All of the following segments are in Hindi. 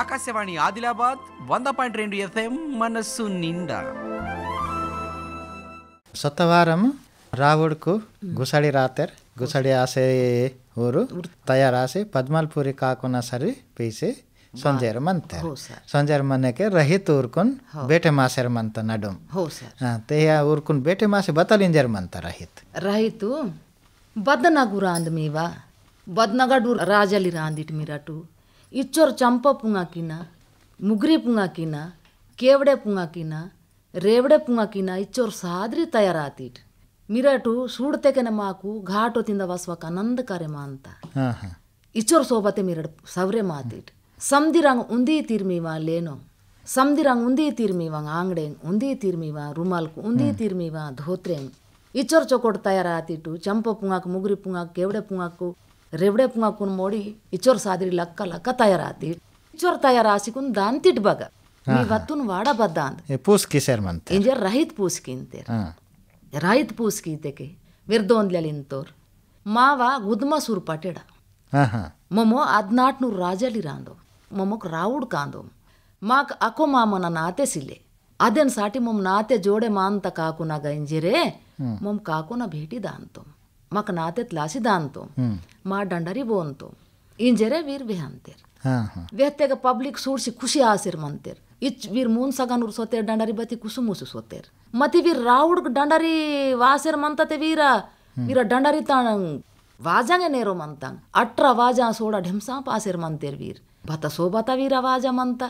ఆకాశవాణి ఆదిలాబాద్ వంద పాయింట్ రెండు ఎఫ్ఎం మనస్సు నిండా శతవారం రావుడుకు గుసడి రాతర్ ಗುಸಡಿ ಆಸೆ ಊರು ತಯಾರಾಸಿ ಪದ್ಮಲ್ಪುರಿ ಕಾಕುನ ಸರಿ ಪೀಸಿ ಸಂಜೆರ ಮಂತಾರೆ ಸಂಜೆರ ಮನೆಗೆ ರಹಿತ ಊರ್ಕೊಂಡ್ ಬೇಟೆ ಮಾಸೆರ ಮಂತ ನಡುಮ್ ತೇಯ ಊರ್ಕೊಂಡ್ ಬೇಟೆ ಮಾಸೆ ಬತಲಿಂಜರ್ ಮಂತ ರಹಿತ್ ರಹಿತು ಬದ್ನಗುರ ಅಂದ ಮೀವಾ ಬದ್ನಗಡು ರಾಜಲಿ ರಾಂದಿಟ್ ಮೀರಟು ಇಚ್ಚೋರು ಚಂಪ ಪುಂಗಾಕಿನ ಮುಗ್ರಿ ಪುಂಗಾಕಿನ ಕೇವಡೆ ಪುಂಗಾಕಿನ ರೇವಡೆ ಪುಂಗಾಕಿನ ಇಚ್ಚೋರು ಸಾದ್ರಿ ತಯಾರಾತೀಟ್ ಮಿರಟು ಸೂಡತೆಕನ ಮಾಕು ಘಾಟು ತಿಂದ ವಸ್ವಕ ಅನಂದ ಕಾರ್ಯ ಅಂತ ಇಚ್ಚೋರು ಸೋಬತೆ ಮಿರಡ್ ಸವ್ರೆ ಮಾತೀಟ್ ಸಮದಿರಂಗ್ ಉಂದಿ ತಿರ್ಮಿವ ಲೇನೋ ಸಮದಿರಂಗ್ ಉಂದಿ ತಿರ್ಮಿವ ಆಂಗಡೆ ಉಂದಿ ತಿರ್ಮಿವ ರುಮಾಲ್ಕು ಉಂದಿ ತಿರ್ಮಿವ ಧೋತ್ರೆ ಇಚ್ಚೋರ್ ಚೊಕೊಟ್ ತಯಾರಾತಿಟ್ಟು ಚಂಪ ಪುಂಗಾಕ್ ಮುಗ್ರಿ ಪುಂಗಾಕ್ ಕೇವಡೆ ಪುಂಗಾಕು ರೆವಡೆಪ್ಂಗಾಕೊಂಡು ಮೋಡಿ ಇಚ್ಚೋರ್ ಸಾದ್ರಿ ಲಕ್ಕ ಲಕ್ಕ ತಯಾರಾತಿ ಇಚ್ಚೋರ್ ತಯಾರಾಸಿಕೊಂಡು ದಾಂತಿಟ್ ಬಗ ನೀವು ವಾಡ ಬದ್ದ ಅಂತ ಪೂಸ್ಕಿ ಸರ್ ಮಂತ ಇಂಜ ರಹಿತ ಪೂಸ್ಕಿ ಅಂತೇರ್ ರಹಿತ್ ಪೂಸ್ಕಿ ಇದ್ದಕ್ಕೆ ವಿರ್ದೊಂದ್ಲಲ್ಲಿ ಅಂತೋರ್ ಮಾವ ಉದ್ಮ ಸೂರು ಪಟೇಡ ಮೊಮ್ಮೋ ರಾಜಲಿ ರಾಂದೋ ಮೊಮ್ಮಕ್ ರಾವುಡ್ ಕಾಂದೋ ಮಾಕ್ అకో ಮಾಮನ ನಾತೆ నాతే సిల్లే ಸಾಟಿ సాటి ನಾತೆ ಜೋಡೆ ಮಾಂತ మాంత కాకునా గంజిరే ಕಾಕುನ కాకునా భేటీ दान maka natet lasi danto hmm. ma dandari bonto injere vir का पब्लिक public से खुशी asir मंतेर इच वीर मून सगन उर सोतेर डंडारी बती कुसुम उसु सोतेर मती वीर राउड डंडारी वासेर मंता ते वीरा वीरा डंडारी तान वाजांगे नेरो मंता अट्रा वाजा सोड़ा ढिमसा पासेर मंतेर वीर भता सो बता वीरा वाजा मंता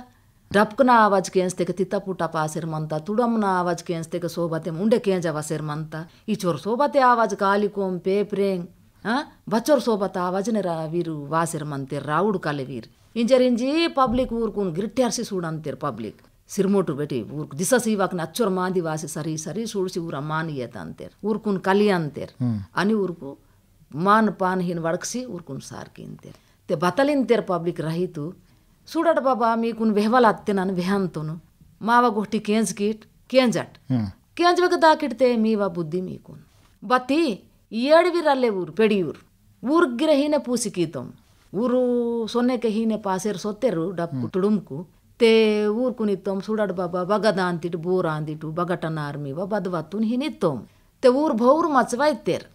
डपक ना आवाज केंस ते तिता पुटा पा सिर मनता तुड़म ना आवाज केंस ते सोबते उंडे कें जवा सिर मनता ई चोर सोबते आवाज काली कोम पे प्रेंग हाँ बच्चोर सोबत आवाज ने रा वीर वासिर मनते राउड काले वीर इंजर इंजी पब्लिक ऊरकून गिरट्यारसी सूडंतिर पब्लिक సిరిమోటు పెట్టి ఊరుకు దిశ సీవాకి నచ్చోరు మాంది వాసి సరి సరి చూడిసి ఊర మానియేత అంతేరు ఊరుకుని కలి అంతేరు అని ఊరుకు మాన్ పాన్ హీన్ వడక్సి ఊరుకుని సార్కి ఇంతేరు బతలింతేరు పబ్లిక్ రహితు చూడట బాబా మీకు వెహవలు అత్తినాను వెహంతును మావ గొట్టి కేంజ్కిట్ కేంజట్ కేంజవక దాకిడితే మీవ బుద్ధి మీకు బతి ఏడివి రల్లే ఊరు పెడియూరు ఊర్గిర హీనె పూసికీతం ఊరు సొన్నెక హీనె పాసేరు సొత్తెరు డప్పు తుడుముకు తే ఊరుకునిత్తం చూడడు బాబా బగదాంతిటు బూరాందిటు బగటనారు మీవ బదవత్తుని హీనిత్తం ತೆ ಊರು ಭೌರು ಮಚ್ಚವ ಇತ್ತೇರ್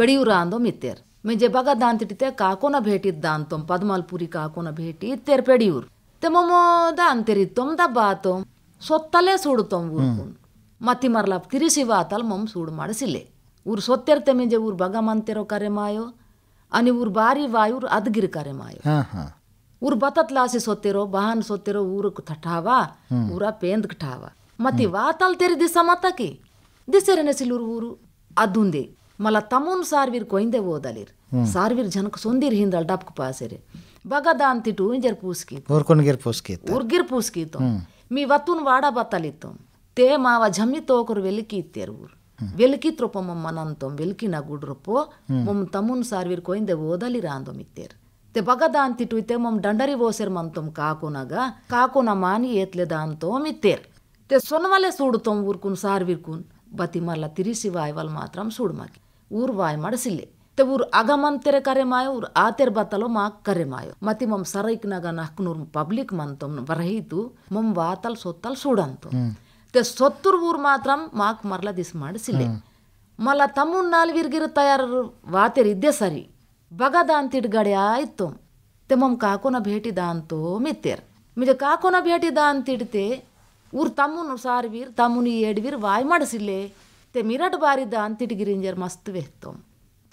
ಪೆಡಿಯೂರ ಅಂದೊಮ್ ಇತ್ತೇರ್ ಮಿಂಜೆ ಬಗ ದಾಂತಿಟಿತೆ ಕಾಕೋನ ಭೇಟಿದ್ ದಾಂತೊಂ ಪದಮಾಲ್ಪುರಿ ಕಾಕೋನ ಭೇಟಿ ತೆರ್ಪೆಡಿಯೂರ್ ತೆಮೊಮೊ ದಾಂತೆರಿತ್ತೊಂ ದಬ್ಬಾತೊಂ ಸೊತ್ತಲೆ ಸೂಡುತ್ತೊಂ ಊರ್ಕುಂಡ್ ಮತ್ತಿ ಮರ್ಲಾಪ್ ತಿರಿಸಿವಾತಲ್ ಮೊಮ್ ಸೂಡು ಮಾಡಿಸಿಲ್ಲೆ ಊರು ಸೊತ್ತೆರ್ತೆ ಮಿಂಜೆ ಊರು ಬಗ ಮಂತೆರೋ ಕರೆ ಮಾಯೋ ಅನಿ ಊರು ಬಾರಿ ವಾಯುರ್ ಅದ್ಗಿರ್ ಕರೆ ಮಾಯೋ ಊರು ಬತತ್ಲಾಸಿ ಸೊತ್ತೆರೋ ಬಹಾನ್ ಸೊತ್ತೆರೋ ಊರಕ್ ಠಠಾವ ಊರ ಪೇಂದ್ಕ್ ಠಾವ ಮತ್ತಿ ವಾತಲ್ ತೆರಿ ದಿಸ ಮತಕಿ ದಿಸೆರೆನೆಸಿಲೂರು ಊರು ಅದುಂದೆ ಮಲ್ಲ ತಮೂನ್ ಸಾರ್ವಿರ್ ಕೊಯ್ದೆ ಓದಲಿರ್ ಸಾರ್ವಿರ್ ಜನಕ್ ಸೊಂದಿರ್ ಹಿಂದಲ್ ಡಪ್ಕ್ ಪಾಸೆರೆ ಬಗದಾಂತಿಟು ಇಂಜರ್ ಪೂಸ್ಕೀತ್ ಉರ್ಕೊಂಡ್ಗಿರ್ ಪೂಸ್ಕೀತ್ ಉರ್ಗಿರ್ ಪೂಸ್ಕೀತು మీ వత్తును వాడా తే మావ జమ్మి తోకరు వెలికి తెరువురు వెలికి త్రొప్ప మమ్మనంతం వెలికిన గుడ్రొప్పో మమ్మ తమ్మును సార్వీరు కొయిందే ఓదలి రాందం ఇత్తేరు తే బగదాన్ ఇతే మమ్మ డండరి ఓసెరు మంతం కాకునగా కాకున మాని ఏత్లే దాంతో ఇత్తేరు తె సొనవలే చూడుతాం ఊరుకుని సార్వీరుకుని బతిమల్ల తిరిసి వాయవలు మాత్రం చూడుమాకి ಊರು ವಾಯ್ ಮಾಡಿಸಿಲ್ಲೆ ತೆ ಊರು ಅಗಮಂತೇರ ಕರೆ ಮಾಯೋರ್ ಆತೇರ್ ಬತ್ತಲೋ ಮಾಕ್ ಕರೆ ಮಾಯೋ ಮತ್ತೆ ಮೊಮ್ ಸರೈಕ್ ನಗ ಪಬ್ಲಿಕ್ ಮಂತಮ್ ಬರಹಿತು ಮೊಮ್ ವಾತಲ್ ಸೊತ್ತಲ್ ಸೂಡಂತ ಸೊತ್ತೂರ್ ಊರು ಮಾತ್ರ ಮಾಕ್ ಮರ್ಲ ದಿಸ್ ಮಲ ತಮ್ಮ ತಮ್ಮನ್ ನಾಲ್ವೀರ್ಗಿರ್ತಯಾರ ವಾತೇರ ಇದ್ದೆ ಸರಿ ಬಗದ ಅಂತಿಡ್ ಗಡ್ಯಾ ಇತ್ತೊಮ್ ತೆ ಮೊಮ್ ಕಾಕೋನ ಭೇಟಿ ದ ಅಂತೋ ಮೆತ್ತೇರ್ ಮಿಜ ಕಾಕೋನ ಭೇಟಿ ದಾಂತಿಡ್ತೆ ಊರು ತಮ್ಮನು ಸಾರ್ವೀರ್ ತಮ್ಮನ ಎರ್ಡು ವೀರ್ ವಾಯ್ ಮಾಡಿಸಿಲ್ಲೆ ಮಿರಡ್ मिरड बारिद ಅಂತಿಟ್ಗಿರಿಂಜರ್ ಮಸ್ತ್ ವೆಹ್ತೋಂ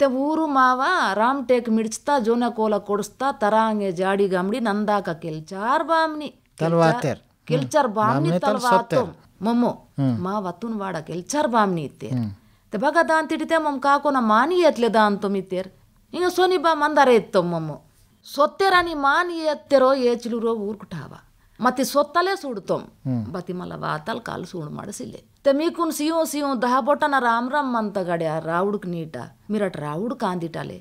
ತೆ ಊರು ಮಾವ ರಾಮ್ ಟೇಕ್ ಮಿಡ್ಸ್ತಾ ಜೋನ ಕೋಲ ಕೊಡಿಸ್ತಾ ತರಾಂಗೆ ಜಾಡಿ ಗಾಮಡಿ ನಂದಾಕ ಕೆಲ್ಚಾರ್ ಬಾಮ್ನಿ ಕೆಲ್ಚಾರ್ ಬಾಮ್ನಿ ತಲ್ವಾತೋಂ ಮಾ ಮಾವ ವಾಡ ಕೆಲ್ಚಾರ್ ಬಾಮ್ನಿ ಇತ್ತೆ ತೆ ಬಗದ ಅಂತಿಡಿತೆ ಮಮ್ ಕಾಕೋನ ಮಾನಿ ಎತ್ಲೆದ ಇತ್ತೇರ್ ಹಿಂಗ ಸೋನಿ ಬಾ ಮಂದಾರ ಎತ್ತೊಂ ಮಮ್ಮು ನೀ ಮಾನಿ ಎತ್ತೆರೋ ಏಚಿಲುರೋ ಊರ್ಕುಟಾವ ಮತ್ತೆ ಸೊತ್ತಲೇ ಸುಡ್ತೋಮ್ ಬತಿಮಲ ವಾತಲ್ ಕಾಲು ಸೂಡು ಮಾಡಿಸಿಲ್ಲೆ ಮೀ ಕುನ್ ಸಿಒೋ ಸಿ ರಾಮರಾಮ್ ಬೊಟ್ಟ ರಾಮ್ ರಾಮ್ ಅಂತ ಗಡ್ಯಾ ರಾವೀಟ ಮಿರ ಕಂದಿಟೇ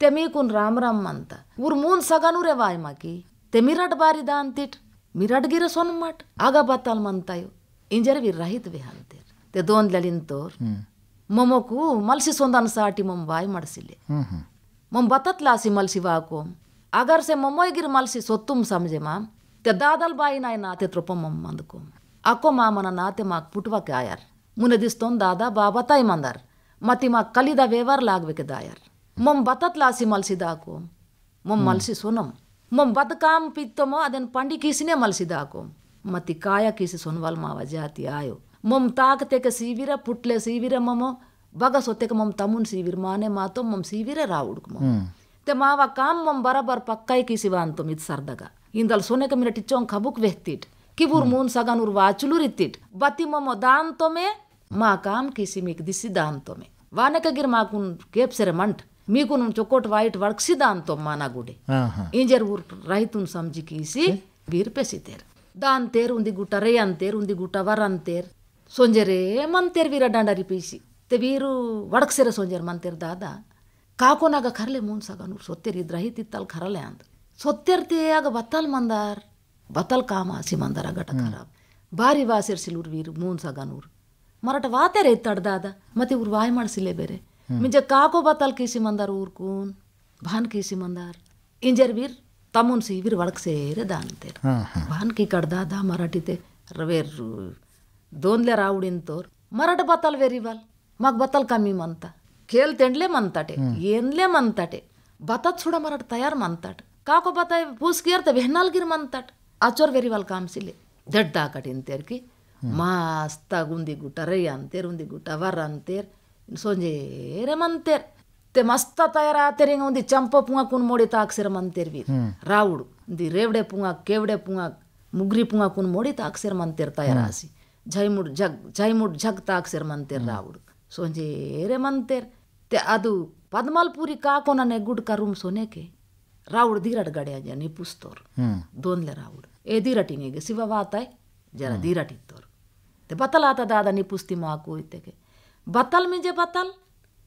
ತೆ ಮೀಕು ರಾಮ ರಾಮ್ ಅಂತ ಊರ ಮೂನ್ ಸಗನು ರೇ ವಾಯಕಿರ ಬಾರಿ ದಾಂತಿ ಮಿರಟ ಗಿರ ಸೊನ್ನ ಆಗ ಬತ್ತಾಯ ಇಂಜರ್ ವಿ ರಹಿತ ವಿರ ದೋನ್ಲೋರ್ ಮೊಮ್ಮಕೂ ಮಲ್ಸಿ ಸೊಂದ ಸಾಟಿ ಮೊಮ್ಮಿಲೆ ಮೊಮ ಬತತ್ಲಾ ಲಾಸಿ ಮಲ್ಸಿ ಬಾಕೋಮ್ ಅಗರ್ಸೆ ಮೊಮ್ಮಯ ಗಿರಿ ಮಲ್ಸಿ ಸೊತ್ತು ಸಮಜೆ ಮಾಂ ತಾದ ಬಾಯಿನ ಆಯ್ನಾ ಮೊಮ್ಮ ಅಂದ್ಕೋಮ್ ಅಕೋ ಮಾಮನ ನಾತೆ ಮಾಕ್ ಪುಟ್ವಕಾಯರ್ ಮುನದಿಸ್ತೊಂದಾದ ಬಾಬಾ ತಾಯಿಮಂದರ್ ಮತಿ ಮಾಕ್ ಕಲಿದ ವೇವರ್ಲಾಗ್ಬೇಕಿದಾಯರ್ ಮೊಮ್ ಬತತ್ಲಾಸಿ ಮಲ್ಸಿದಾಕು ಮೊಮ್ ಮಲ್ಸಿ ಸುನಂ ಮೊಮ್ ಬದಕಾಮ್ ಪಿತ್ತಮೋ ಅದನ್ ಪಂಡಿ ಕೀಸಿನೇ ಮಲ್ಸಿದಾಕು ಮತಿ ಕಾಯ ಕೀಸಿ ಸುನ್ವಲ್ ಮಾವ ಜಾತಿ ಆಯೋ ಮೊಮ್ ತಾಕತೆಕ ಸೀವಿರ ಪುಟ್ಲೆ ಸೀವಿರ ಮಮೋ ಬಗ ಸೊತ್ತೆಕ ಮೊಮ್ ತಮುನ್ ಸೀವಿರ್ ಮಾನೆ ಮಾತೋ ಮೊಮ್ ಸೀವಿರ ರಾವುಡ್ಕು ಮೊಮ್ ते मावा काम मम बराबर पक्का ही किसी वान तुम इत सरदगा इंदल सोने का मेरा टिच्चों खबुक वेहतीट ಕಿ ಊರು ಮೂನ್ ಸಗನೂರು ವಚಲೂರಿ ಇತ್ತಿಟ್ಟು ಬತಿಮ ದಾಂತ ಮಾ ದಾಂತಮೇ ವನಕ್ರ ಮಾೇಪ್ಸರೇ ಮಂಟ ನೀ ಚೊಕ್ಕೋಟ ವಡಕ್ಸಿ ದಾಂತೋಮ್ಮೆ ಇಂಜರ್ ಊರು ರೈತೀಸಿ ವೀರ್ ಪೆಸಿತ್ತೇರು ದಾಂತೇರು ಉಂದಿ ಗುಟ್ಟ ರೇ ಅಂತೆರ್ ಉಂದಿ ಗುಟ್ಟ ವರ್ ಅಂತೆರ್ ಸೋಂಜರೇ ಮಂತೆರ್ ವೀರಡಂಡಿ ಪೀಸಿ ವೀರ ಒಡಕ್ಸೇರ ಸೋಂಜರ್ ಮೇರ್ ದಾದಾ ಕರಲೆ ಮೋನ್ ಸಾಗನೂರು ಸೊತ್ತೇರಿ ರಹಿತ ಇತ್ತಿ ಕರಲೇ ಅಂತ ಸೊತ್ತೇರಿತೇ ಆಗ ಬತ್ತಿ ಬತಲ್ ಕಾಮ ಮಂದರ ಘಟಕರ ಭಾರಿ ವಾಸಿರ್ಸಿಲ್ ಉರ್ ವೀರ್ ಮೂನ್ ಸಗನೂರ್ ಮರಟ ವಾತೆರೆ ತಡ್ದಾದ ಮತ್ತೆ ಇವ್ರು ವಾಯ್ ಮಾಡಿಸಿಲ್ಲೇ ಬೇರೆ ಮಿಂಜ ಕಾಕೋ ಬತಲ್ ಕೀಸಿ ಮಂದಾರ ಊರ್ ಕೂನ್ ಭಾನ್ ಕೀಸಿ ಮಂದಾರ್ ಇಂಜರ್ ವೀರ್ ತಮ್ಮನ್ ಸಿ ವೀರ್ ಒಳಗೆ ಸೇರೆ ದಾನಂತೆ ಭಾನ್ ಕಿ ಕಡ್ದಾದ ಮರಾಠಿತೆ ರವೇರ್ ದೋನ್ಲೆ ರಾವುಡಿಂತೋರ್ ಮರಟ ಬತಲ್ ವೆರಿವಲ್ ಮಾಕ್ ಬತಲ್ ಕಮ್ಮಿ ಮಂತ ಕೇಲ್ ತೆಂಡ್ಲೆ ಮಂತಟೆ ಏನ್ಲೆ ಮಂತಟೆ ಬತತ್ ಸುಡ ಮರಾಠ ತಯಾರು ಮಂತಟ್ ಕಾಕೋ ಬತಾಯ್ ಪೂಸ್ಗಿಯರ್ತ ವೆಹ್ನಾಲ್ಗಿರ್ ಮಂತಟ್ ಆಚೋರ್ ವೆರಿ ವಾಲ್ ಕಾಮ್ಸಿಲೆ ದಡ್ಡ ಆಕಟಿ ಅಂತೇರ್ಕಿ ಮಸ್ತಾಗಿ ಉಂದಿ ಗುಟ್ಟ ರೈ ಅಂತೇರ್ ಉಂದಿ ಗುಟ್ಟ ವರ ಅಂತೇರ್ ಸೋಂಜೇರಮ್ ಅಂತೇರ್ ತೆ ಮಸ್ತ ತಯಾರ ಆತೇರ್ ಹಿಂಗ ಒಂದು ಚಂಪ ಪುಂಗ ಕುನ್ ಮೋಡಿ ತಾಕ್ಸಿರಮ್ ಅಂತೇರ್ ಬಿ ರಾವುಡು ಒಂದು ರೇವಡೆ ಪುಂಗ ಕೇವಡೆ ಪುಂಗ ಮುಗ್ರಿ ಪುಂಗ ಕುನ್ ಮೋಡಿ ತಾಕ್ಸಿರಮ್ ಅಂತೇರ್ ತಯಾರ ಆಸಿ ಜೈಮುಡ್ ಜಗ್ ಜೈಮುಡ್ ಜಗ್ ತಾಕ್ಸಿರಮ್ ಅಂತೇರ್ ರಾವುಡು ಸೋಂಜೇರಮ್ ಅಂತೇರ್ ತೆ ಅದು ಪದ್ಮಲ್ಪುರಿ ಕಾಕೋನ ನೆಗ್ಗುಡ್ ಕರುಮ್ ಸೋನೆಕೆ ರಾವುಡು ದಿಗರಡ್ ಗಡೆ ಅಜ್ಜ ನಿಪುಸ್ತೋರು ದೋನ್ಲೆ ರಾವುಡು ए दीरटिंग सिववाता जरा दीरटित्तोर ते बतल आता दादा नी पुस्ती माकू इतके बतल मिंजे बतल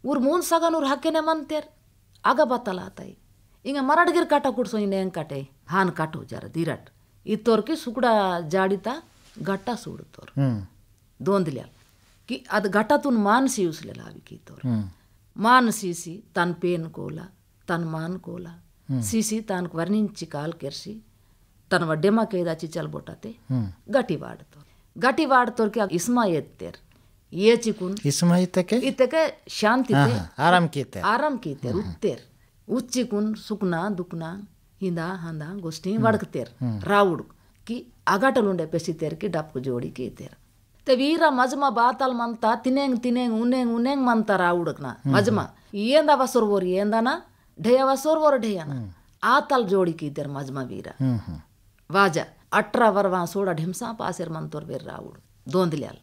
उर मून सगन उर हक्केने मनतेर आग बतल आता इंग मरडगिर काटा कुडसो इन ಹೆಂಗ್ ಕಟೆ ಹಾನ್ ಕಟು ಜರ ದಿರಟ್ ಇತ್ತೋರ್ಕಿ ಸುಕುಡ ಜಾಡಿತ ಗಟ್ಟ ಸೂಡುತ್ತೋರ್ ದೋಂದಿಲ್ಯಾಲ್ ಕಿ ಅದು ಗಟ್ಟತುನ್ ಮಾನಸಿ ಯೂಸ್ಲೆಲ್ಲ ಅವಿಕಿ ಇತ್ತೋರ್ ಮಾನಸೀಸಿ ತನ್ ಪೇನ್ ಕೋಲ ತನ್ ಮಾನ್ ಕೋಲ ಸೀಸಿ ತಾನ್ ವರ್ಣಿಂಚಿ ಕಾಲ್ ಕೆರ್ಸಿ तन वेम के दाची चल बोटाते गटी वाड़ तो गटी वाड़ तो क्या इसमा येर ये चिकुन इसमा इतके इतके शांति आराम की थे आराम की थे उत्तेर उच्च सुकना दुकना हिंदा हंदा गोष्ठी वर्ग तेर रावड़ कि आगाटल उन्हें पेशी तेर के डब जोड़ी की तेर ते वीरा मजमा बातल मंता तिनेंग तिनेंग उनेंग उनेंग मंता ना मजमा ये ना वसुर वोर ये ना ढेर वसुर वोर ढेर ना आतल जोड़ी की तेर मजमा वीरा వాజా ಅಟ್ರ ವರ್ವಾ ಸೂಡ పాసిర్ ಪಾಸಿರ್ వేరు రావుడు దోందిలేల్ ದೋಂದಿಲ್ಯಾಲ್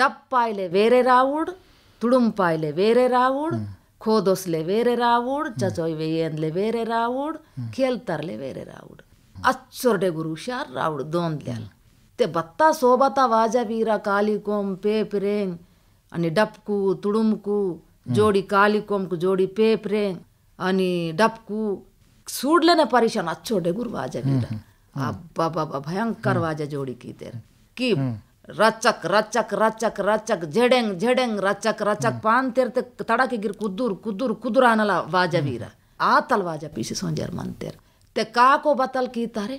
డప్పాయిలే వేరే రావుడు తుడుంపాయిలే వేరే రావుడు కోదోసులే వేరే రావుడు చచోయ్ వేయందులే వేరే రావుడు కేల్తరలే వేరే రావుడు అచ్చురుడే గురు హుషార్ రావుడు దోందిలేల్ తె బత్తా సోబత వాజా వీర కాళీకోం పేపరేంగ్ అని డప్కు తుడుముకు జోడి కాళీకోంకు జోడి పేపరేంగ్ అని డప్కు సూడ్లనే పరిశాన్ అచ్చోడే గురు వాజా వీర ಅಬ್ಬಬ್ಬ ಭಯಂಕರವಾದ ಜೋಡಿಕಿದ್ದೀರ ಕೀಪ್ ರಚಕ್ ರಚಕ್ ರಚಕ್ ರಚಕ್ ಜಡೆಂಗ್ ಜಡೆಂಗ್ ರಚಕ್ ರಚಕ್ ಪಾಂತಿರ್ತ ತಡಕೆ ಗಿರ್ ಕುದ್ದೂರ್ ಕುದ್ದೂರ್ ಕುದುರ ಅನಲ ವಾಜವೀರ ಆತಲ್ ವಾಜ ಪೀಸಿ ಸೋಂಜರ್ ಮಂತೇರ್ ತೆ ಕಾಕೋ ಬತಲ್ ಕೀತಾರೆ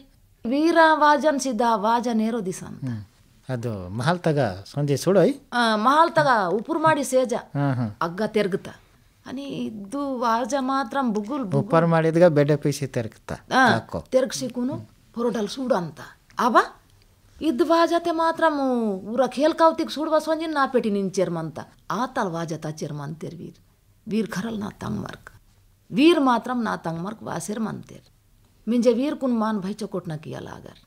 ವೀರ ವಾಜನ್ ಸಿದ್ಧ ವಾಜನೇರೋ ದಿಸ ಅಂತ ಅದು ಮಹಲ್ ತಗ ಸಂಜೆ ಸುಡೋಯ್ ಮಹಲ್ ತಗ ಉಪುರ್ ಮಾಡಿ ಸೇಜ ಅಗ್ಗ ತೆರ್ಗುತ್ತ అని ఇద్దు వాజ మాత్రం బుగ్గులు ఉప్పర్ మాడిదిగా బెడ్డ పీసి తెరుగుతా తెరుగుసికును ಪೊರೋಟಲ್ सूड़ ಅಂತ आबा इद वाजते ಮಾತ್ರ ಊರ ಕೇಳ್ಕಾವ್ತಿಗೆ ಸೂಡು ಬಸವಂಜಿನ ನಾ ಪೆಟ್ಟಿ ನಿನ್ ಚರ್ಮಂತ ಆತಲ್ ವಾಜತ ಚರ್ಮ वीर ವೀರ್ ವೀರ್ ಖರಲ್ ನಾ ತಂಗ್ ಮಾರ್ಕ್ ವೀರ್ ಮಾತ್ರ ನಾ ತಂಗ್ ಮಾರ್ಕ್ ವಾಸೇರ್ मिंजे वीर कुन मान भाई चकोट किया लागर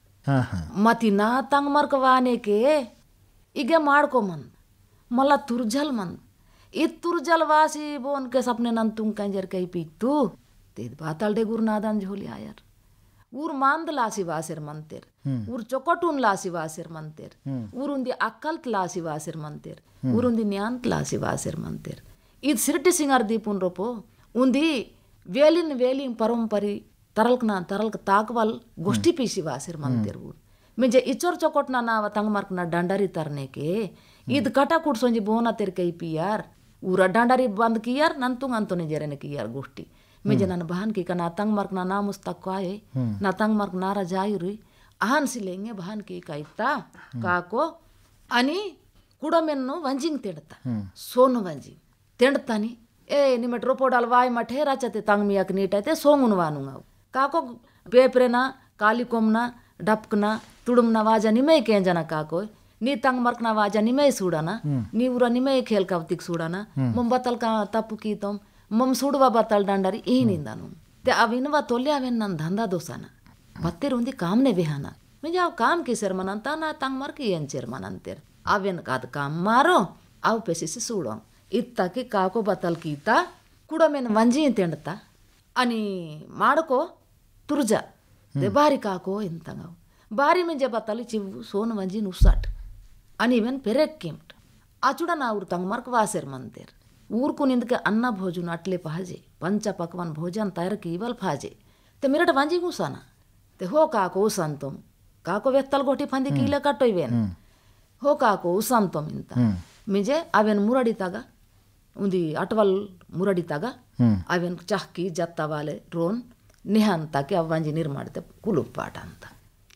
मती ना तंग वाने के इगे माड़ को मन मला तुरजल मन इत तुरजल वासी बोन के सपने नन कंजर कहीं पीक तू तेज बातल डे गुरु झोली आयर ಊರು ಮಾಂದ್ ಲಾಸಿವಾಸಿರ್ ಮಂತಿರ್ ಊರು ಚೊಕೊಟುನ್ ಲಾಸಿವಾಸಿರ್ ಮಂತಿರ್ ಊರುಂದಿ ಅಕ್ಕಲ್ತ್ ಲಾಸಿವಾಸಿರ್ ಮಂತಿರ್ ಊರುಂದಿ ನ್ಯಾಂತ್ ಲಾಸಿವಾಸಿರ್ ಮಂತಿರ್ ಇದು ಸಿರಿಟಿ ಸಿಂಗಾರ್ ದೀಪುನ್ ರೋಪೋ ಉಂದಿ ವೇಲಿನ್ ವೇಲಿಂಗ್ ಪರಂಪರಿ ತರಲ್ಕ್ ನಾ ತರಲ್ಕ್ ತಾಕವಲ್ ಗೋಷ್ಠಿ ಪೀಸಿ ವಾಸಿರ್ ಮಂತಿರ್ ಊರು ಮಿಂಜೆ ಇಚ್ಚೋರ್ ಚೊಕೊಟ್ ನಾ ನಾವ ತಂಗಮಾರ್ಕ್ ನಾ ಡಂಡಾರಿ ತರ್ನೇಕೆ ಇದು ಕಟ ಕುಡ್ಸೊಂಜಿ ಬೋನ ತೆರ್ಕೈ ಪಿಯಾರ್ ಊರ ಡಂಡಾರಿ ಬಂದ್ ಕಿಯಾರ್ ನನ್ ತುಂಗ್ ಅಂತೋನಿ ಜರೇನೆ ಕಿಯಾರ್ ಗೋಷ್ಠಿ meja bahan ki kana tang mark na namus takwae na tang mark na rajayuri ahan silenge bahan ki kaita kako ani ಕುಡಮೆನ್ನು ವಂಜಿಂಗ್ ತೆಂಡ್ತ Sonu ವಂಜಿಂಗ್ ತೆಂಡ್ತಾನಿ ಏ ನಿಮ್ಮ ಡ್ರೋಪೋಡಲ್ ವಾಯ್ ಮಠೆ ರಾಚತೆ ತಂಗ್ ಮಿಯಾಕ್ ನೀಟೈತೆ ಸೋಂಗುನ್ ವಾನು ಅವು ಕಾಕೋ ಬೇಪ್ರೆನ ಕಾಲಿಕೊಮ್ನ ಡಪ್ಕನ ತುಡುಮ್ನ ವಾಜ ನಿಮೈ ಕೇಂಜನ ಕಾಕೋ ನೀ ತಂಗ್ ಮರ್ಕ್ನ ವಾಜ ನಿಮೈ ಸೂಡನ ನೀ ಉರ ನಿಮೈ ಖೇಲ್ ಕವತಿಗ್ ಸೂಡನ ಮುಂಬತ್ತಲ್ ಕಾ ತಪ್ಪು ಕೀತೊಮ್ ಮಮ್ಸೂಡುವ ಬತ್ತಾಳ್ದಾಂಡಾರಿ ಏನಿಂದಾನು ತೆ ಅವಿನವ ತೊಲ್ಲೆ ಅವೇನು ನನ್ನ ದಂಧಾ ದೋಸಾನ ಬತ್ತಿರೊಂದು ಕಾಮ್ನೆ ವಿಹಾನ ಮಿಂಜೆ ಅವು ಕಾಮ್ ಕಿ ಸೇರ್ಮನಂತ ನಾ ತಂಗ್ ಮಾರ್ಕಿ ಏನು ಸೇರ್ಮನಂತೇರ್ ಅವೇನು ಅದು ಕಾಮ್ ಮಾರೋ ಅವು ಪೆಸಿಸಿ ಸೂಡೋ ಇತ್ತಕ್ಕೆ ಕಾಕೋ ಬತ್ತಲ್ ಕೀತ ಕುಡಮೇನು ವಂಜಿ ತಿಂಡತ అని మాడకో తుర్జ దెబారి కాకో ఇంతంగా భారీ మీద బత్తాలి చివ్వు సోను మంజి నుసాట్ అని ఇవన్ పెరెక్కేమిట అచుడ నా ఉరు తంగ మార్కు వాసేరు మందేరు भोजन ಅನ್ನ ಭೋಜನ ಅಟ್ಲೆ पकवान भोजन ಪಕ್ವನ್ की ತೈರಕಿ फाजे ते मिरट वांजी घुसाना ते हो काको उसान तुम काको व्यक्तल गोठी फांदी किला बेन हो काको उसान तुम इंता मिजे आवेन मुरडी तागा उंदी अटवल मुरडी तागा आवेन चाहकी जत्ता वाले रोन निहान ताके अवांजी निर्माणते कुलुप पाटांता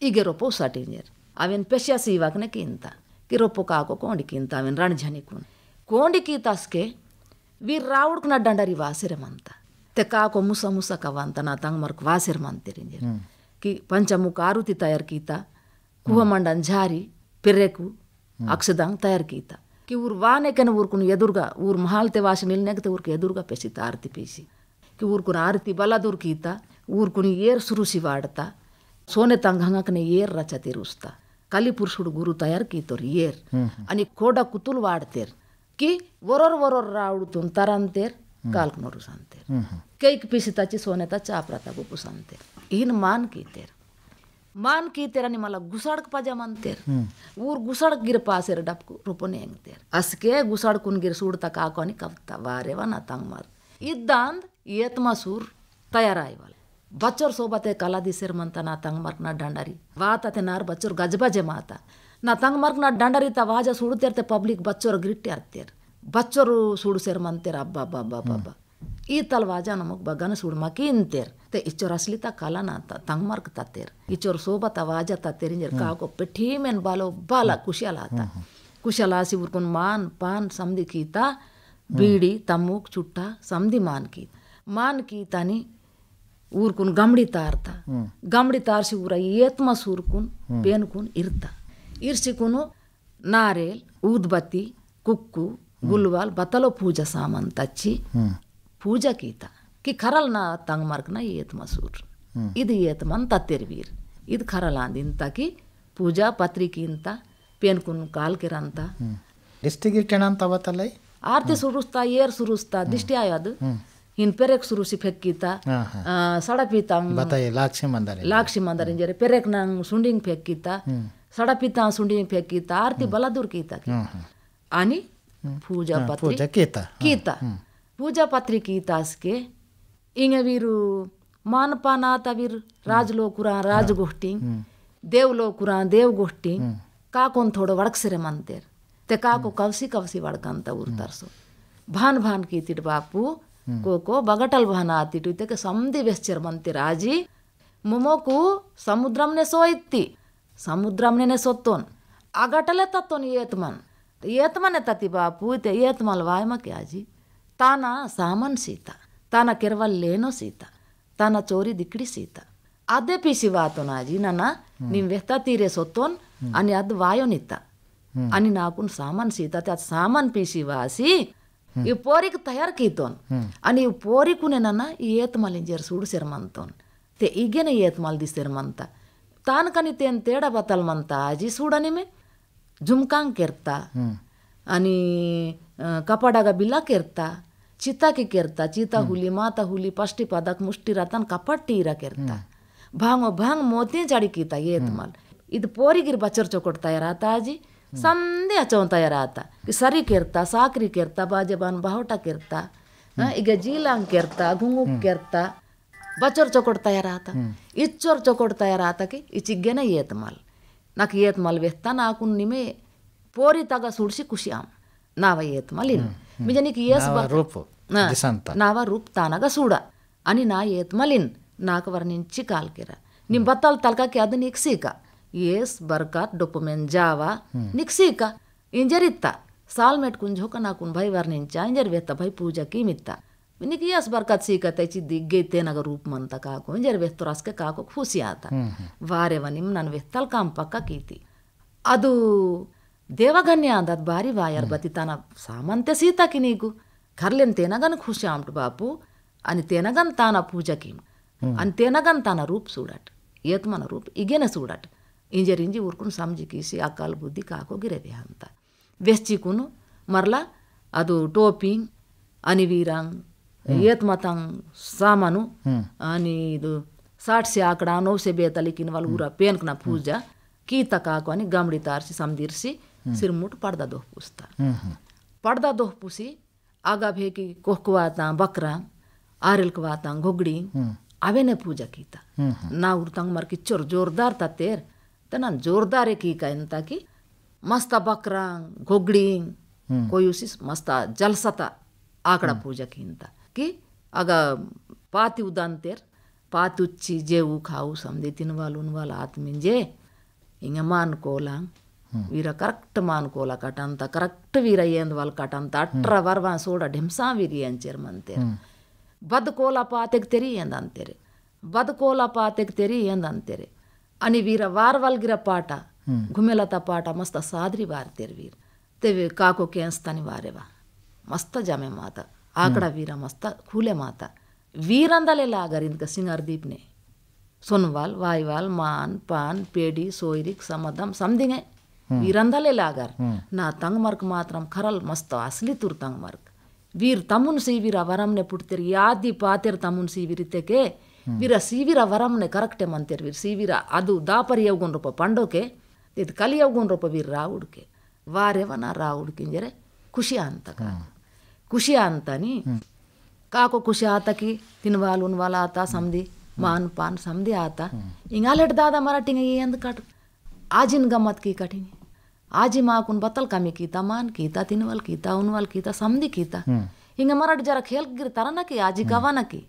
इगे रोपो साटीनेर आवेन पेशा सीवाक ने रोपो काको कोंडी किंता आवेन रणझनी कुन कोंडी की వి రావుడు కున డండరి వాసిరమంతా తక్కాకో ముస ముస కవంతనా తంగ మార్క్ వాసిరమంతరిని కి పంచముకారుతి తయార్ కిత కుహమండం జారి పెరెకు అక్షదాం తయార్ కిత కి ఊర్వానే కన ఊర్కును యదుర్గ ఊర్ మహాల్తే వాసి నిల్నేకు ఊర్కు యదుర్గ పెసి తార్తి పిసి కి ఊర్కున ఆరతి బలదుర్కిత ఊర్కుని యర్సురుసి వాడత సోనే తంగంగకనే యర్ రచతిరుస్త కాలి పురుషుడు గురు తయార్ కితరి యర్ అని కోడ కుతుల్ వాడతిర్ की बरोर बरोर रावड ತುಂತಾರಂತೇರ್ ಕಾಲ್ಕ್ ನೋಡ್ರು ಅಂತೇರ್ ಕೈಕ್ ಪಿಸಿತಾಚಿ ಸೋನೆ चापराता गोपूस ಅಂತೇರ್ हिन मान कीतेर मान कीतेर आणि मला घुसाडक पाजा मानतेर ऊर घुसाडक गिर पासेर डपक रुपने ಹೆಂಗ್ತೇರ್ ಅಸ್ಕೆ ಗುಸಾಡ್ಕುನ್ ಗಿರ್ ಸೂಡ್ತಾ ಕಾಕೋನಿ ಕವ್ತಾ ವಾರೆ ವಾ ನಾ ತಂಗ್ ಮಾರ್ ಇದ್ದಾಂದ್ ಏತ್ಮ ಸೂರ್ ತಯಾರಾಯ್ವಲ್ಲ ಬಚ್ಚೋರ್ ಸೋಬತೆ ಕಲಾ ಮಂತ ನಾ ತಂಗ್ ಮಾರ್ಕ್ ನಾ ಢಂಡಾರಿ ವಾತಾತೆ ನಾರ್ ಬಚ್ಚೋರ್ ಗಜಬಜೆ ಮಾತಾ ನಾ ತಂಗ ಮರ್ಕ್ ನಾ ದಂಡರಿತ ವಾಜ ಸುಡುತ್ತಿರ್ತೆ ಪಬ್ಲಿಕ್ ಬಚ್ಚೋರು ಗ್ರಿಟ್ಟಿ ಆರ್ತೀರ ಬಚ್ಚೋರು ಸುಡು ಸೇರ್ ಮಂತೀರ ಅಬ್ಬ ಅಬ್ಬ ಅಬ್ಬ ಅಬ್ಬ ಅಬ್ಬ ಈ ತಲ್ ವಾಜ ನಮಗೆ ಬಗನ ಸುಡ್ಮಾಕಿ ಇಂತೇರ್ ತೆ ಇಚ್ಚೋರು ಅಸ್ಲಿತ ಕಲನ ತಂಗ ಮರ್ಕ್ ತತ್ತೇರ್ ಇಚ್ಚೋರು ಸೋಬತ ವಾಜ ತತ್ತೇರಿ ಕಾಕೋ ಕಾಗೋ ಪೆಠೀಮೆನ್ ಬಾಲೋ ಬಾಲ ಕುಶಲ ಆತ ಕುಶಲ ಆಸಿ ಉರ್ಕೊಂಡು ಮಾನ್ ಪಾನ್ ಸಮದಿ ಕೀತ ಬೀಡಿ ತಮ್ಮೂಕ್ ಚುಟ್ಟ ಸಮಧಿ ಮಾನ್ ಕೀತ ಮಾನ್ ಕೀತಾನಿ ಊರ್ಕುನ್ ಗಮಡಿ ತಾರ್ತ ಗಮಡಿ ತಾರ್ಸಿ ಊರ ಏತ್ಮಸ್ ಊರ್ಕುನ್ ಬೇನ್ಕೊಂಡು ಇರ್ತಾ ಇರ್ಸಿಕುನು ನಾರೇಲ್ ಊದ್ಬತ್ತಿ ಕುಕ್ಕು ಗುಲ್ವಾಲ್ ಬತಲೋ ಪೂಜಾ ಸಾಮಾನ್ ತಚ್ಚಿ ಪೂಜಾ ಕೀತ ಕಿ ನಾ ತಂಗ್ ಮಾರ್ಕ್ನ ಏತ್ ಮಸೂರ್ ಇದು ಏತ್ ಮನ್ ತತ್ತಿರ್ವೀರ್ ಇದು ಕರಲ ಅಂದಿಂತ ಕಿ ಪೂಜಾ ಪತ್ರಿಕೆಯಿಂದ ಪೇನ್ಕುನ್ ಕಾಲ್ಕಿರಂತ ದಿಷ್ಟಿಗಿಟ್ಟಣ ಅಂತ ಅವತ್ತಲ್ಲ ಆರ್ತಿ ಸುರುಸ್ತಾ ಏರ್ ಸುರುಸ್ತಾ ದಿಷ್ಟಿ ಅದು ಇನ್ ಪೆರೆಕ್ ಸುರುಸಿ ಫೆಕ್ಕೀತ ಸಡಪೀತ ಲಾಕ್ಷಿ ಮಂದರಿ ಲಾಕ್ಷಿ ಮಂದರಿ ಜರೆ ಪೆರೆಕ್ ನಂಗ್ ಸುಂಡಿಂಗ್ ಫೆಕ್ಕೀತ सड़पिता सुंडी पे आरती हम्म। बला दूर कीता की हाँ, हाँ। आनी हम्म। पूजा हाँ, पत्री हम्म। पूजा पत्री कीता के इंग वीरु मान पाना तवीर राज लोकुरा राज गोष्टी देव लोकुरा देव गोष्टी काकोन थोड़ो वड़क्सरे मंदिर ते काको कवसी कवसी वड़कंत उर्तरसो भान भान कीतिट बापू ಕೋಕೋ ಬಗಟಲ್ ವಹನ ಆತಿಟ್ಟು ಇದಕ್ಕೆ राजी मुमोकू समुद्रम ने ಸಮುದ್ರಂನೆ ಸೋಯಿತ್ತಿ ಸಮುದ್ರಮ್ನೇ ಸೊತ್ತೋನ್ ಆ ಗಟಲೆ ತತ್ತೋನು ಏತ್ಮನ್ ಏತ್ಮನೆ ತತಿ ಬಾಪು ಇತೆ ಏತ್ಮಲ್ ವಾಯ್ಮಕ್ಕೆ ಆಜಿ ತಾನ ಸಾಮನ್ ಸೀತ ತಾನ ಕೆರವಲ್ಲೇನೋ ಸೀತ ತಾನ ಚೋರಿ ದಿಕ್ಕಡಿ ಸೀತ ಅದೇ ಪಿಸಿ ವಾತೋನ ಆಜಿ ನನ್ನ ನಿಮ್ ವೆಹ್ತ ತೀರೆ ಸೊತ್ತೋನ್ అని అది వాయోనిత్త అని నాకు సామాన్ సీత అది సామాన్ పీసి వాసి ఈ పోరికి తయారు కీతోన్ అని ఈ పోరికు నేనన్నా ఈ ఏతమాలించారు చూడు శరమంతోన్ తెగేన ఏతమాలు తీసి శరమంతా तानकनिते ಅಂತ ಹೇಳ ಬತ್ತಲ್ಮಂತ ಅಜಿ ಸೂಡನಿಮೆ ಜುಮ್ಕಾಂಗ್ ಕೆರ್ತ अनि कपाडाग बिला केर्ता चिताके केर्ता चिता हुली माता हुली पष्टी पदक मुष्टी रातन कपट टीरा केर्ता भांगो भांग मोते जाडी कीता ये तमल इद पोरिगिर बचर चोकटता राता जी ಸಂದೇ ಅಚವಂತ ಯಾರಾತ ಸರಿ ಕೆರ್ತ ಸಾಕ್ರಿ ಕೆರ್ತ ಬಾಜಬಾನ್ ಬಾಹುಟ ಕೆರ್ತ ಈಗ ಜೀಲಾಂಗ್ ಕೆರ್ತ ಗುಂಗು ಕೆರ್ತ బజర్చకొడు తయారాత ఇచ్చర్చకొడు తయారాతకి ఇచ్చిగ్గన ఏత్మల్ నాకు ఏత్మల్ విత్తనకు నిమే పోరితగ సుడిసి కుషి ఆ నవ ఏత్మలి మిజనికి యేస్ రూపం ది సంతా నవ రూప తానగ సూడ అని నా ఏత్మలిన్ నాకు వర్ణించి కాల్కిర నిం బత్తాల తల్కకి అద నిక్షిక యేస్ బర్గత్ డోపమెన్ జావా నిక్షిక ఇంజరిత సాల్మెట్ కుంఝోకనకున్ భై వర్ణించా ఇంజర్ వేత భై పూజకి మిత్తా ಈ ಬರ್ಕೀಕಿ ದಿಗ್ಗ ತೆನಗ ರೂಪಂತ ಕಾಕೋ ವೆತ್ತು ರಸ್ಕ ಕಾಕೋ ಖುಷಿ ಆತ ನಿಮ್ ನಾನು ವೆತ್ತಲ್ ಕಮ ಪಕ್ಕ ಕೀತಿ ಅದು ದೇವಘನ್ಯ ಬಾರಿ ವಾಯರ್ ಬತಿ ತನ ಸಾಮಂತ ಕಿ ನೀಗು ಕರ್ಲೆನ್ ತೇನಗನ್ ಖುಷಿ ಆಮ್ಟು ಬಾಪು ಅನಿ ತೇನಗನ್ ತಾನ ಅನಿ ತೇನಗನ್ ತಾನ ರೂಪ್ ಸೂಡಟ್ ಏತ ಮನ ರೂಪ್ ಈಗೇನ ಸೂಡಟ್ ಇಂಜರ್ ಇಂಜಿ ಸಮಜಿ ಕೀಸಿ ಆ ಬುದ್ಧಿ ಕಾಕೋ ಗಿರಬೇ ಅಂತ ವೆಸ್ಚಿಕುನು ಕುನು ಅದು ಟೋಪಿ ಅನಿವೀರಂಗ್ ಏತ್ ಮಾತಂಗ್ ಸಾಮಾನು ಅನಿ ಇದು ಸಾಟ್ಸಿ ಆಕಡ ನೋಸೆ ಬೇ ತಲಿಕಿನ ವಾಲ್ ಊರ ಪೇನ್ಕನ ಪೂಜ ಕೀತಕ ಹಾಕು అని ಗಮಡಿ ತಾರಿಸಿ ಸಮದಿರಿಸಿ ಸಿರ್ಮುಟ್ ಪಡ್ದ ದೋಹ್ ಪೂಸ್ತ ಪಡ್ದ ದೋಹ್ ಪೂಸಿ ಆಗ ಭೇಕಿ ಕೊಹ್ಕವಾತ ಬಕ್ರ ವಾತ ಗೊಗ್ಡಿ ಅವೇನೆ ಪೂಜಾ ಕೀತ ನಾ ತಂಗ ಮರ್ ಕಿಚ್ಚೋರ್ ಜೋರ್ದಾರ್ ತತ್ತೇರ್ ತ ನಾನು ಜೋರ್ದಾರೇ ಕೀಕ ಕಿ ಮಸ್ತ ಬಕ್ರ ಗೊಗ್ಡಿ ಕೊಯ್ಯೂಸಿ ಮಸ್ತ ಜಲ್ಸತ ಆಕಡ ಪೂಜಾ ಕೀಂತ ಕಿ ಆಗ ಪಾತಿ ಉದಂತೆರ್ ಪಾತುಚ್ಚಿ ಜೇವು ಕಾವು ಸಮದಿ ತಿನ್ವಾಲ್ ಉನ್ವಾಲ್ ಆತ್ಮಿಂಜೆ ಹಿಂಗೆ ಮಾನ್ಕೋಲ ವೀರ ಕರೆಕ್ಟ್ ಮಾನ್ಕೋಲ ಕಟಂತ ಕರೆಕ್ಟ್ ವೀರ ಏಂದ್ವಾಲ್ ಕಟಂತ ಅಟ್ರ ವರ್ವ ಸೋಡ ಢೆಂಸಾ ವೀರಿ ಅಂಚೇರ್ ಮಂತೇರ್ ಬದ್ಕೋಲ ಪಾತೆಗ್ ತೆರಿ ಎಂದಂತೇರಿ ಬದ್ಕೋಲ ಪಾತೆಗ್ ತೆರಿ ಎಂದಂತೇರಿ अनि वीर वार वालगिरा पाटा घुमेला पाटा मस्त सादरी वार तेर वीर ते काको केंस तानी वारे वा मस्त जामे माता आकड़ा वीरा मस्त खूले माता वीरंदलेला गरींद सिंगारदीप ने सुनवाल वाईवाल मान पान पेडी सोयरिक समदम समदिंगे वीरंदले लागर ना तंग मर्क मात्रम खरल मस्त असली तुर तंग मर्क वीर तमुन सीवीर वरम ने पुटतेर यादि पातेर तमुन सीवीर तेके ವೀರ ಸೀವಿರ ವರಮ್ನೆ ಕರೆಕ್ಟೆ ಮಂತಿರ್ ವೀರ್ ಸೀವಿರ ಅದು ದಾಪರಿ ಯವ್ಗೊಂಡ್ರಪ್ಪ ಪಂಡೋಕೆ ಇದು ಕಲಿ ಯವ್ಗೊಂಡ್ರಪ್ಪ वारेवना ರಾವುಡ್ಕೆ ವಾರೆವನ ರಾವುಡ್ಕಿಂಜರೆ ಖುಷಿ ಅಂತ ಖುಷಿ ಅಂತಾನೆ ಕಾಕೋ ಖುಷಿ ಆತಕಿ ತಿನ್ವಾಲ್ ಉನ್ವಾಲ್ ಆತ ಸಮದಿ मान पान समझे आता इंगा लेट दादा मरा टिंगे ये अंद कट आज इन गमत की कटिंग आज ही माँ कुन बतल कमी कीता मान कीता तिनवल कीता उनवल कीता समझी कीता इंगा मरट जरा खेल गिर तारा ना की आज ही गवा ना की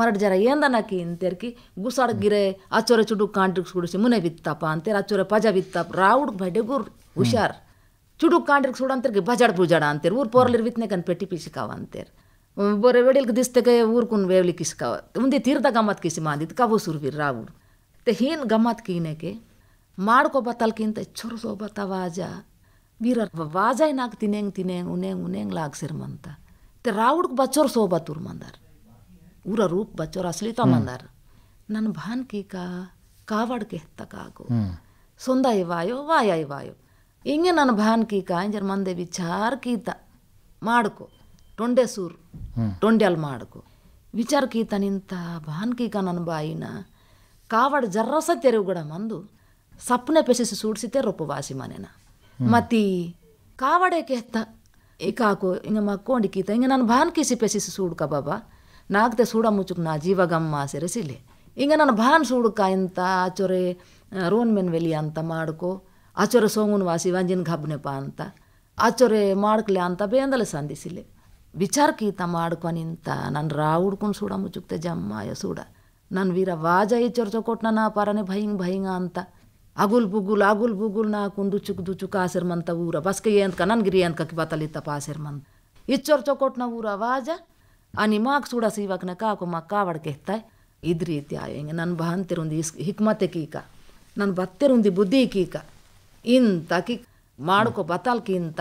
मरट जरा ये अंदा ना की इन तेर की गिरे अचोरे चुडू कांट्रिक्स कुड़से मुने बित्ता पान तेरा अचोरे ಚುಡುಕಾಂಡ್ರಿಗೆ ಸುಡಂತರಿಗೆ ಬಜಾಡ್ ಪೂಜಾಡ ಅಂತೀರಿ ಊರು ಪೋರ್ಲಿರ್ವಿತ್ನೆ ಕನ್ಪೆಟ್ಟಿ ಪಿಸಿಕಾವ ಅಂತೀರಿ ಬೊರೆ ವೆಡಿಲ್ಗೆ ದಿಸ್ತಗೆ ಊರ್ಕುನ್ ವೇವ್ಲಿಕ್ಕೆ ಇಸ್ಕಾವ ಒಂದೇ ತೀರ್ದ ಗಮ್ಮತ್ ಕಿಸಿ ಮಾಂದಿದ್ದು ಕಬು ಸುರ್ವಿರ್ ರಾವುರ್ ತೆ ಏನು ಗಮ್ಮತ್ ಕೀನೆಗೆ ಮಾಡ್ಕೊಬತ್ತಲ್ಕಿಂತ ಚೊರ್ಸೋಬತ್ತ ವಾಜ ವೀರ ವಾಜ ಏನಾಗ ತಿನ್ನೇಂಗ್ ತಿನ್ನೇಂಗ್ ಉನೇಂಗ್ ಉನೇಂಗ್ ಲಾಗ್ಸಿರ್ಮಂತ ತೆ ರಾವುಡ್ಗೆ ಬಚ್ಚೋರ್ ಸೋಬತ್ತೂರ್ ಮಂದಾರ್ ಊರ ರೂಪ್ ಬಚ್ಚೋರ್ ಅಸ್ಲಿತ ಮಂದಾರ್ ನನ್ನ ಭಾನ್ ಕೀಕ ಕಾವಾಡ್ ಕೆಹ್ತಕಾಗು ಸೊಂದಾಯಿ ವಾಯೋ ವಾಯಾಯಿ ವಾಯೋ ಹಿಂಗೆ ನನ್ನ ಭಾನ್ ಕೀಕ ಇಂಜರ್ ಮಂದೆ ವಿಚಾರ ಕೀತ ಮಾಡ್ಕೊ ಟೊಂಡೆ ಸೂರು ಟೊಂಡೆಲ್ ಮಾಡ್ಕೊ ವಿಚಾರ ಕೀತ ನಿಂತ ಭಾನ್ ಕೀಕ ನನ್ನ ಬಾಯಿನ ಕಾವಡ್ ಜರ್ರಸ ತೆರವುಗಡ ಮಂದು ಸಪ್ನೆ ಪೆಸಿಸಿ ಸೂಡ್ಸಿತ್ತೆ ರೊಪ್ಪ ವಾಸಿ ಮನೆನ ಮತ್ತಿ ಕಾವಡೆ ಕೆತ್ತ ಏಕಾಕೋ ಹಿಂಗೆ ಮಕ್ಕೊಂಡು ಕೀತ ಹಿಂಗೆ ನನ್ನ ಭಾನ್ ಕೀಸಿ ಪೆಸಿಸಿ ಸೂಡ್ಕ ಬಾಬಾ ನಾಗ್ತೆ ಸೂಡ ಮುಚ್ಚುಕ್ ನಾ ಜೀವ ಗಮ್ಮ ಸೆರೆಸಿಲೆ ಹಿಂಗೆ ನನ್ನ ಭಾನ್ ಸೂಡ್ಕ ಇಂತ ಚೊರೆ ರೋನ್ ಮೆನ್ವೆಲಿ ಅಂತ ಮಾಡ್ಕೊ ಆಚೊರೆ ಸೋಂಗುನ್ ವಾಸಿ ವಂಜಿನ ಘಬ್ನೆ ಪಾ ಅಂತ ಆಚೊರೆ ಮಾಡ್ಕಲೆ ಅಂತ ಬೇಂದಲ ಸಂದಿಸಿಲೆ ವಿಚಾರ ಕೀತ ಮಾಡ್ಕೊನಿಂತ ನನ್ನ ರಾ ಹುಡ್ಕೊಂಡು ಸೂಡ ಮುಚ್ಚುಕ್ತೆ ಜಮ್ಮಾಯ ಸೂಡ ನನ್ನ ವೀರ ವಾಜ ಈ ಚೊರ್ಚೊ ಕೊಟ್ನ ನಾ ಪಾರನೆ ಭಯಿಂಗ್ ಭಯಿಂಗ ಅಂತ ಅಗುಲ್ ಬುಗುಲ್ ಅಗುಲ್ ಬುಗುಲ್ ನಾಕೊಂಡು ದುಚುಕ್ ದುಚುಕ್ ಆಸೆರ್ಮಂತ ಊರ ಬಸ್ಕೆ ಏನ್ಕ ನನ್ಗಿರಿ ಅನ್ಕಕ್ಕೆ ಬತ್ತಲಿತ್ತಪ್ಪ ಆಸೆರ್ಮಂತ ಇಚ್ಚೊರ್ಚೊ ಕೊಟ್ನ ಊರ ವಾಜ ಅನಿ ಮಾಕ್ ಸೂಡ ಸೀವಾಕ್ನ ಕಾಕು ಮಾ ಕಾವಡ್ ಕೆಹ್ತಾಯ್ ಇದ್ರೀತಿ ಆಯ ಹಿಂಗೆ ನನ್ನ ಬಾಂತಿರೊಂದು ಇಸ್ ಹಿಕ್ಮತೆ ಕೀಕ ನನ್ನ ಬತ್ತಿರೊಂದು ಬುದ್ಧಿ ಕೀಕ ಇಂತಕಿ ಮಾಡ್ಕೊ ಬತಾಲ್ಕಿಂತ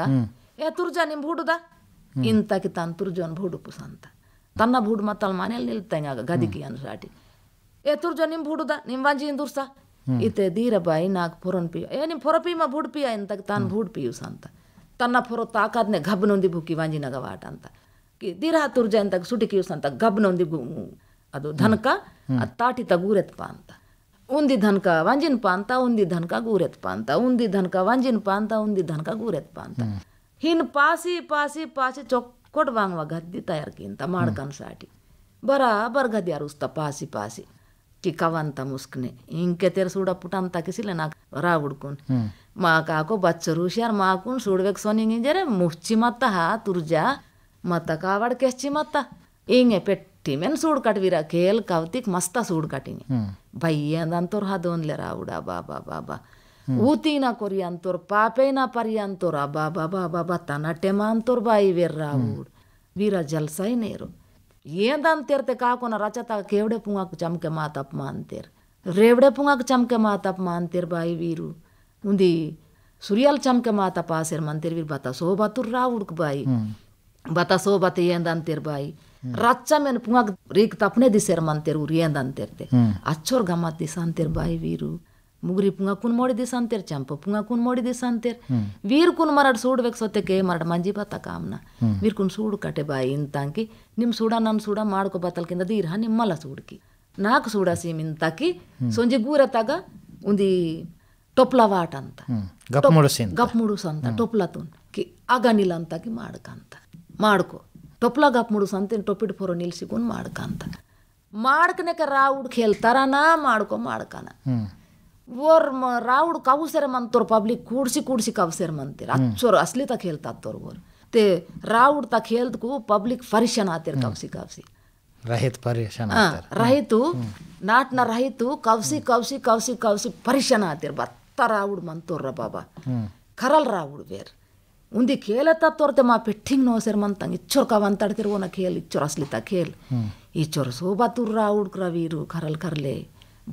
ಏ ತುರ್ಜಾ ನಿಮ್ ಹುಡುದ ಇಂತಕಿ ತಾನು ತುರ್ಜೋನ್ ಭೂಡುಪುಸ್ ಅಂತ ತನ್ನ ಭೂಡು ಮತ್ತಲ್ಲಿ ಮನೇಲಿ ನಿಲ್ತಂಗೆ ಆಗ ಗದಿಕಿ ಅನ್ಸಾಟಿ ಏ ತುರ್ಜೋ ನಿಮ್ ಹುಡುದ ನಿಮ್ ವಂಜಿ ಹಿಂದುರ್ಸ ಈತೆ ದೀರಬಾಯಿ ನಾಕ್ ಪೊರನ್ ಪಿಯ ಏ ನಿಮ್ ಪೊರಪಿಮ ಭೂಡ್ ಪಿಯ ಇಂತಕ್ ತಾನು ಭೂಡ್ ಪಿಯೂಸ್ ಅಂತ ತನ್ನ ಪೊರ ತಾಕಾದ್ನೆ ಗಬ್ ನೊಂದಿ ಬುಕ್ಕಿ ವಂಜಿ ನಗವಾಟ ಅಂತ ಕಿ ದೀರ ತುರ್ಜ ಇಂತಕ್ ಸುಟಿಕಿಯೂಸ್ ಅಂತ ಗಬ್ ನೊಂದಿ ಅದು ಧನಕ ತಾಟಿ ತಗೂರೆತ್ಪ ಅಂತ उन्दी धन का वांजिन पानता उन्दी धन का गुरेत पानता उन्दी धन का वांजिन पानता उन्दी धन का गुरेत पानता हिन पासी पासी पासी चोक्कोट वांगवा गद्दी तयार किंता माडकांसाठी बराबर गद्यार उस्ता पासी पासी టికవంత ముసుకునే ఇంకెతెరు చూడ పుట్టంత కిసిలే నాకు రావుడుకున్ మా కాకు బచ్చరు షార్ మాకు చూడవేకు సోని ఇంజరే ముచ్చి మత్త హా తుర్జా మత్త కావాడు కెచ్చి మత్త ఇంగే పెట్టి మెన్ సూడు కట్ వీరా కేల్ కవతికి మస్త సూడు కటింగ్ ಭಯ್ಯ ಅಂದಂತೋರು ಹದೊಂದ್ಲೆರ ಉಡ ಬಾ ಬಾ ಬಾ ಬಾ ಊತಿನ ಕೊರಿ ಅಂತೋರ್ ಪಾಪೇನ ಪರಿ ಅಂತೋರ್ ಅಬ್ಬಾ ಬಾ ಬಾ ಬಾ ಬಾ ತನಟೆಮ ಅಂತೋರ್ ಬಾಯಿ ವೆರ್ರ ಉಡ್ ವೀರ ಜಲ್ಸೈ ನೀರು ఏందంతేరితే కాకుండా రచత కేవడే పుంగాకు చమకే మా తప్పమా అంతేరు రేవడే పుంగాకు చమకే మా తప్పమా అంతేరు బాయి వీరు ఉంది సూర్యాలు చమకే మా తప్ప ఆసేరు మంతేరు వీరు బత సోబతురు రావుడుకు బాయి ಬತ ಬತಾಸೋ ಬತೇಂದ ಬಾಯಿ ರಚ್ಚ ಮೇನ್ ಪುಂಗಕ್ ರೀಕ್ ತಪ್ಪನೆ ದಿಸೇರಮ್ ಅಂತೀರು ಏನ್ ಅಂತಿರ್ತೆ ಅಚ್ಚೋರ್ ಗಮ್ಮತ್ ದಿಸ ಅಂತೀರ್ ಬಾಯಿ ವೀರು ಮುಗುರಿ ಪುಂಗ ಕುನ್ ಮೋಡಿ ದಿಸ ಅಂತೀರ್ ಚಂಪ ಪುಂಗ ಕುನ್ ಮೋಡಿ ದಿಸ ಅಂತೀರ್ ವೀರ್ ಕುನ್ ಮರಡ್ ಸೂಡ್ಬೇಕು ಕೇ ಮರಡ್ ಮಂಜಿ ಬತ್ತ ಕಾಮ್ನ ವೀರ್ ಕುನ್ ಸೂಡ್ ಕಟೆ ಬಾಯಿ ಇಂತಾಂಕಿ ನಿಮ್ ಸೂಡ ನಮ್ ಸೂಡ ಮಾಡ್ಕೊ ಬತ್ತಲ್ಕಿಂದ ದೀರ್ಹ ನಿಮ್ಮಲ್ಲ ಸೂಡ್ಕಿ ನಾಲ್ಕು ಸೂಡ ಸೀಮ್ ಇಂತಾಕಿ ಸೊಂಜಿ ಗೂರತಾಗ ಒಂದಿ ವಾಟ್ ಅಂತ ಗಪ್ ಮುಡುಸ್ ಅಂತ ಟೊಪ್ಲತುನ್ ಕಿ ಆಗನಿಲ್ಲ ಅಂತಾಗಿ ಮಾಡ್ಕಂತ ಮಾಡ್ಕೊ ಟೊಪ್ಲಾಗ ಮುಡು ಸಂತೇನು ಟೊಪ್ಪಿಟ್ಟು ಫೋರೋ ನಿಲ್ಸಿಕೊಂಡು ಮಾಡ್ಕಂತ ಮಾಡ್ಕನಕ ರಾವುಡ್ ಖೇಲ್ತಾರನ ಮಾಡ್ಕೊ ಮಾಡ್ಕನ ಓರ್ ರಾವುಡ್ ಕವಸರ ಮಂತೋರ್ ಪಬ್ಲಿಕ್ ಕೂಡ್ಸಿ ಕೂಡ್ಸಿ ಕವಸರ ಮಂತೀರ ಅಚ್ಚೋರು ಅಸ್ಲಿ ತಕ ಹೇಳ್ತಾತ್ತೋರ್ ಓರ್ ತೆ ರಾವುಡ್ ತಕ ಪಬ್ಲಿಕ್ ಪರಿಶನ ಆತಿರ್ ಕವಸಿ ಕವಸಿ ರಹಿತ ಪರಿಶನ ರಹಿತು ನಾಟ್ನ ರಹಿತು ಕವಸಿ ಕವಸಿ ಕವಸಿ ಕವಸಿ ಪರಿಶನ ಆತಿರ್ ಬತ್ತ ರಾವುಡ್ ಮಂತೋರ್ರ ಬಾಬಾ ಕರಲ್ ರಾವುಡ್ ಬೇರ್ ಉಂದಿ ಕೇಳತ್ತತ್ತೋರ್ತೆ ಮಾ ಪೆಟ್ಟಿಂಗ್ ನೋ ಸೇರ್ ಮಂತಂಗೆ ಇಚ್ಚೋರ್ ಕವ ಅಂತಾಡ್ತಿರ್ವೋನ ಕೇಲ್ ಇಚ್ಚೋರ್ ಅಸ್ಲಿತ ಕೇಲ್ ಈಚೋರ್ ಸೋಬಾತುರ್ರ ಹುಡ್ಕ್ರ ವೀರು ಕರಲ್ ಕರ್ಲೆ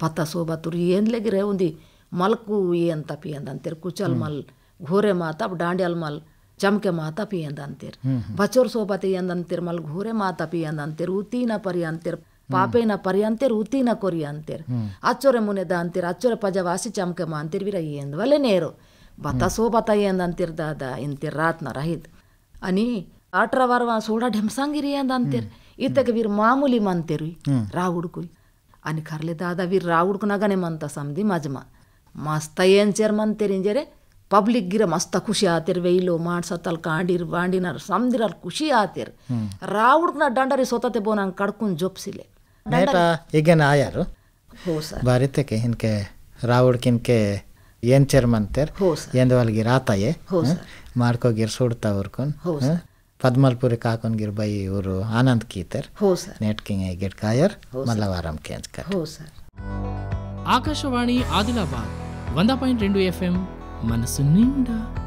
ಭತ್ತ ಸೋಬಾತುರ್ ಏನ್ಲೆಗಿರೆ ಉಂದಿ ಮಲ್ಕು ಏನ್ ತಪಿ ಅಂದಂತೀರ್ ಕುಚಲ್ ಮಲ್ ಘೋರೆ ಮಾತ ದಾಂಡ್ಯಲ್ ಮಲ್ ಚಮಕೆ ಮಾತ ಪಿ ಅಂದಂತೀರ್ ಬಚೋರ್ ಸೋಬಾತಿ ಎಂದಂತೀರ್ ಮಲ್ ಘೋರೆ ಮಾತ ಪಿ ಅಂದಂತೀರ್ ಉತೀನ ಪರಿ ಅಂತೀರ್ ಪಾಪೇನ ಪರ್ಯಂತೇರ್ ಉತೀನ ಕೊರಿ ಅಂತೀರ್ ಅಚ್ಚೋರೆ ಮುನೆದ ಅಂತೀರ್ ಅಚ್ಚೋರೆ ಪಜವಾಸಿ ಚಮಕೆ ಮಾಂತೀರ್ ವೀರ ಎಂದ್ವಲೆ ನೇರು ಬತ ಏನ್ ಅಂತಿರ್ದ ಅದ ನ ರಹಿದ್ ಅನಿ ಆಟ್ರ ವರ್ವ ಸೋಡ ಢೆಮ್ಸಾಂಗಿರಿ ಅಂದ ಅಂತಿರ್ ಈತಗ ವೀರ್ ಮಾಮೂಲಿ ಮಂತಿರು ರಾವುಡ್ಕುಯ್ అని కర్లేదు అది అవి ಮಂತ మంత సమ్ది ಮಸ್ತ ಏನ್ ಚೇರ್ చేరమని తెరింజరే ಪಬ್ಲಿಕ್ ಗಿರ ಮಸ್ತ ಖುಷಿ ಆತಿರ್ ವೆಯ್ಲು ಮಾಡ್ಸತ್ತಲ್ ಕಾಂಡಿರ್ ಬಾಂಡಿನರ್ ಸಮದಿರಲ್ ಖುಷಿ ಆತಿರ್ ರಾವುಡ್ಕ ನಾ ಡಂಡರಿ ಸೋತತೆ ಬೋ ನಂಗೆ ಕಡ್ಕೊಂಡ್ ಜೊಪ್ಸಿಲೆ ಈಗ ಆಯಾರು ಹೋ ಸರ್ ಬಾರಿತಕ್ಕೆ ಇನ್ಕೆ ರಾವುಡ್ಕಿನ್ಕೆ ಏನ್ ಚೇರ್ಮಂತೇರ್ ಎಂದವಲ್ಗಿರ್ ಆತಾಯೆ ಮಾಡ್ಕೋಗಿರ್ ಸುಡ್ತಾ ಹ್ಮ್ ಪದ್ಮಲ್ಪುರಿ ಕಾಕೊಂಡ್ಗಿರ್ ಬೈ ಇವರು ಆನಂದ್ ಕೀತರ್ ನೆಟ್ಕಿಂಗ್ ಗಿಟ್ ಕಾಯರ್ ಮಲ್ಲವಾರಂ ಕೇಂದ್ರ ಆದಿಲಾಬಾದ್ ಒಂದ ಪಾಯಿಂಟ್ ರೆಂಡು ಎಫ್ ಎಂ ಮನಸ್ಸು ನಿಂದ